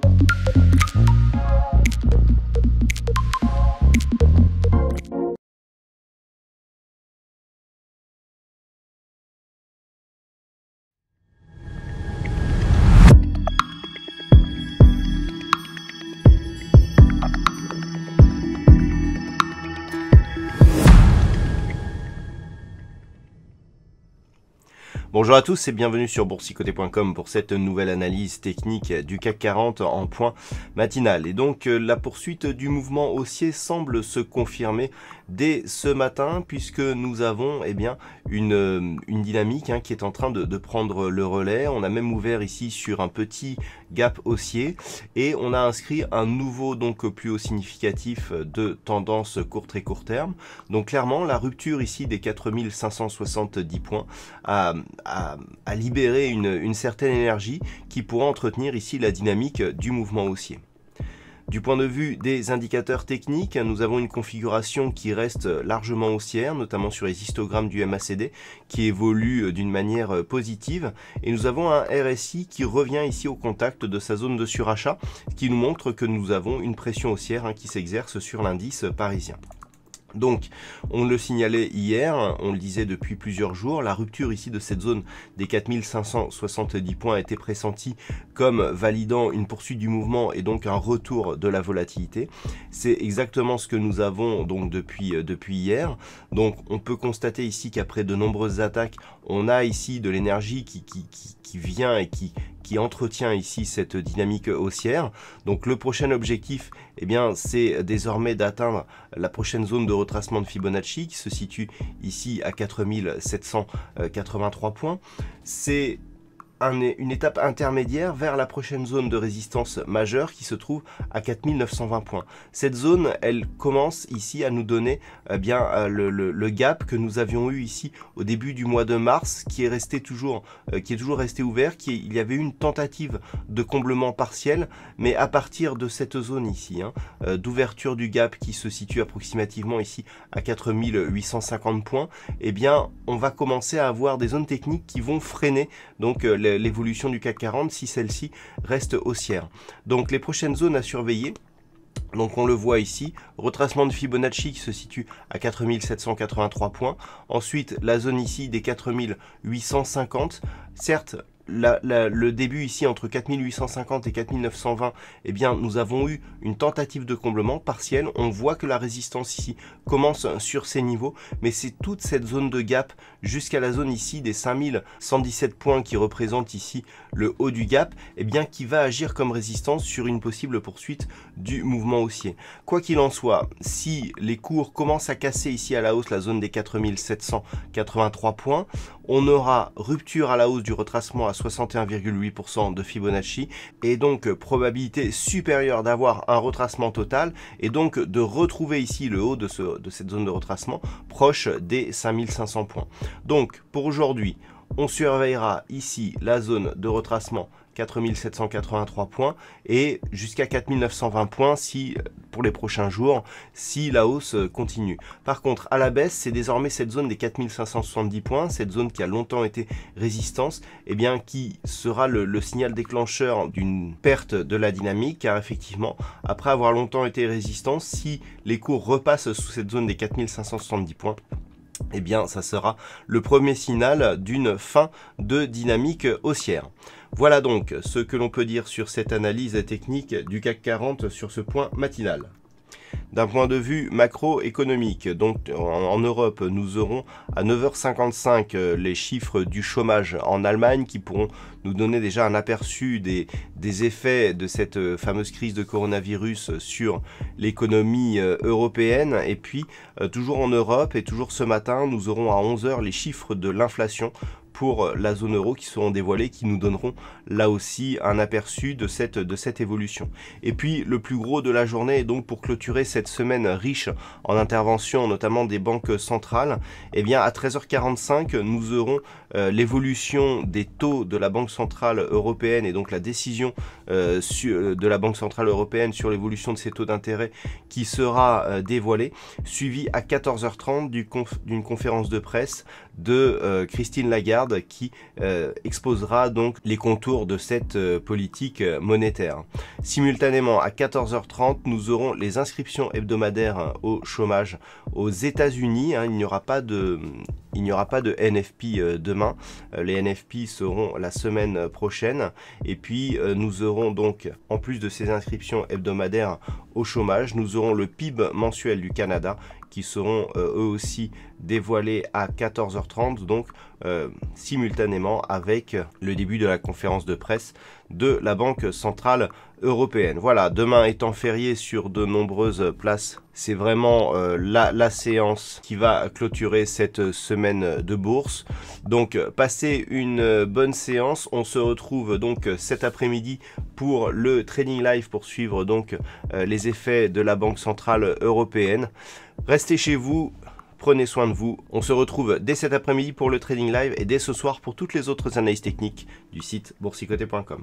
Thank you. Bonjour à tous et bienvenue sur boursicoté.com pour cette nouvelle analyse technique du CAC 40 en point matinal. Et donc euh, la poursuite du mouvement haussier semble se confirmer dès ce matin puisque nous avons eh bien, une, euh, une dynamique hein, qui est en train de, de, prendre le relais. On a même ouvert ici sur un petit gap haussier et on a inscrit un nouveau donc plus haut significatif de tendance court et court terme. Donc clairement la rupture ici des 4570 points a, à, libérer une, une certaine énergie qui pourra entretenir ici la dynamique du mouvement haussier. Du point de vue des indicateurs techniques, nous avons une configuration qui reste largement haussière, notamment sur les histogrammes du MACD, qui évolue euh, d'une manière euh, positive. Et nous avons un RSI qui revient ici au contact de sa zone de surachat, qui nous montre que nous avons une pression haussière hein, qui s'exerce sur l'indice parisien. Donc, on le signalait hier, on le disait depuis plusieurs jours, la rupture ici de cette zone des 4570 points a été pressentie comme validant une poursuite du mouvement et donc un retour de la volatilité. C'est exactement ce que nous avons donc depuis, euh, depuis hier. Donc, on peut constater ici qu'après de nombreuses attaques, on a ici de l'énergie qui, qui, vient et qui, qui entretient ici cette dynamique haussière. Donc le prochain objectif, eh bien, c'est désormais d'atteindre la prochaine zone de retracement de Fibonacci qui se situe ici à 4783 points. C'est une étape intermédiaire vers la prochaine zone de résistance majeure qui se trouve à 4920 points. Cette zone, elle commence ici à nous donner eh bien, euh, le, gap que nous avions eu ici au début du mois de mars qui est resté toujours, euh, qui est toujours resté ouvert, qui il y avait une tentative de comblement partiel, mais à partir de cette zone ici, hein, euh, d'ouverture du gap qui se situe approximativement ici à 4850 points, et eh bien on va commencer à avoir des zones techniques qui vont freiner donc les l'évolution du CAC 40 si celle-ci reste haussière. Donc les prochaines zones à surveiller, donc on le voit ici, retracement de Fibonacci qui se situe à 4783 points. Ensuite, la zone ici des 4850. Certes, le début ici entre 4850 et 4920, eh bien nous avons eu une tentative de comblement partielle. On voit que la résistance ici commence sur ces niveaux, mais c'est toute cette zone de gap jusqu'à la zone ici des 5117 points qui représente ici le haut du gap, eh bien qui va agir comme résistance sur une possible poursuite du mouvement haussier. Quoi qu'il en soit, si les cours commencent à casser ici à la hausse la zone des 4783 points, on aura rupture à la hausse du retracement 61,8% de Fibonacci et donc euh, probabilité supérieure d'avoir un retracement total et donc de retrouver ici le haut de, de cette zone de retracement proche des 5500 points. Donc pour aujourd'hui, on surveillera ici la zone de retracement 4783 points et jusqu'à 4920 points si euh, pour les prochains jours si la hausse euh, continue. Par contre, à la baisse, c'est désormais cette zone des 4570 points, cette zone qui a longtemps été résistance, et eh bien qui sera le, signal déclencheur d'une perte de la dynamique car effectivement, après avoir longtemps été résistance, si les cours repassent sous cette zone des 4570 points, et eh bien ça sera le premier signal d'une fin de dynamique haussière. Voilà donc ce que l'on peut dire sur cette analyse technique du CAC 40 sur ce point matinal. D'un point de vue macroéconomique, donc en Europe, nous aurons à 9h55 euh, les chiffres du chômage en Allemagne qui pourront nous donner déjà un aperçu des, effets de cette euh, fameuse crise de coronavirus sur l'économie euh, européenne. Et puis, toujours en Europe et toujours ce matin, nous aurons à 11h les chiffres de l'inflation pour euh, la zone euro qui seront dévoilés, qui nous donneront là aussi un aperçu de cette, de cette évolution. Et puis le plus gros de la journée, et donc pour clôturer cette semaine riche en interventions notamment des banques centrales, eh bien à 13h45 nous aurons euh, l'évolution des taux de la Banque Centrale Européenne et donc la décision euh, de la Banque Centrale Européenne sur l'évolution de ces taux d'intérêt qui sera dévoilée, suivie à 14h30 d'une conférence de presse de euh, Christine Lagarde qui euh, exposera donc les contours de cette euh, politique monétaire. Simultanément à 14h30, nous aurons les inscriptions hebdomadaires hein, au chômage aux États-Unis. Hein. il n'y aura pas de il n'y aura pas de NFP demain. les NFP seront la semaine prochaine. Et puis nous aurons donc, en plus de ces inscriptions hebdomadaires au chômage, nous aurons le PIB mensuel du Canada qui seront eux aussi dévoilé à 14h30, donc euh, simultanément avec le début de la conférence de presse de la Banque Centrale Européenne. Voilà, demain étant férié sur de nombreuses places, c'est vraiment euh, la, séance qui va clôturer cette semaine de bourse. Donc passez une bonne séance, on se retrouve donc cet après-midi pour le Trading Live pour suivre donc euh, les effets de la Banque Centrale Européenne. Restez chez vous, prenez soin de vous. On se retrouve dès cet après-midi pour le Trading Live et dès ce soir pour toutes les autres analyses techniques du site boursicoté.com.